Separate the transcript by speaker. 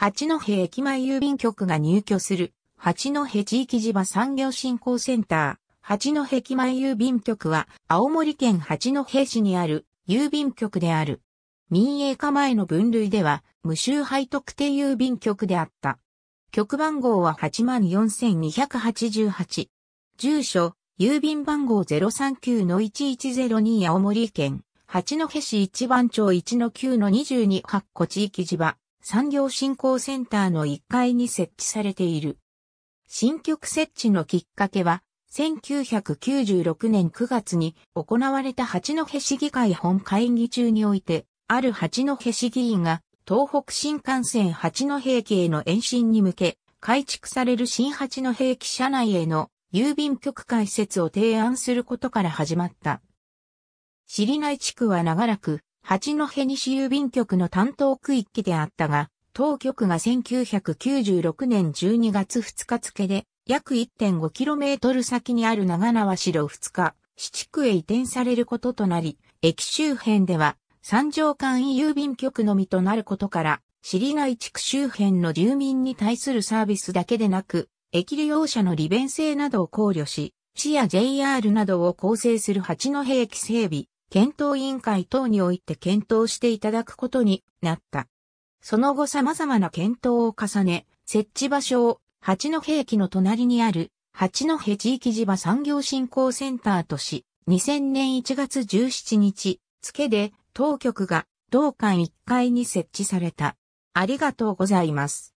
Speaker 1: 八戸駅前郵便局が入居する、八戸地域地場産業振興センター、八戸駅前郵便局は、青森県八戸市にある郵便局である。民営化前の分類では、無周配特定郵便局であった。局番号は84,288。住所、郵便番号039-1102青森県、八戸市一番町1-9-22発戸地域地場。産業振興センターの1階に設置されている。新局設置のきっかけは、1996年9月に行われた八戸市議会本会議中において、ある八戸市議員が東北新幹線八戸駅への延伸に向け、改築される新八戸駅車内への郵便局開設を提案することから始まった。知り内地区は長らく八戸西郵便局の担当区域であったが、当局が1996年12月2日付で、約 1.5km 先にある長縄城2日、市地区へ移転されることとなり、駅周辺では、三条間郵便局のみとなることから、知な内地区周辺の住民に対するサービスだけでなく、駅利用者の利便性などを考慮し、市や JR などを構成する八戸駅整備、検討委員会等において検討していただくことになった。その後様々な検討を重ね、設置場所を八戸駅の隣にある八戸地域地場産業振興センターとし、2000年1月17日、付で当局が同館1階に設置された。ありがと
Speaker 2: うございます。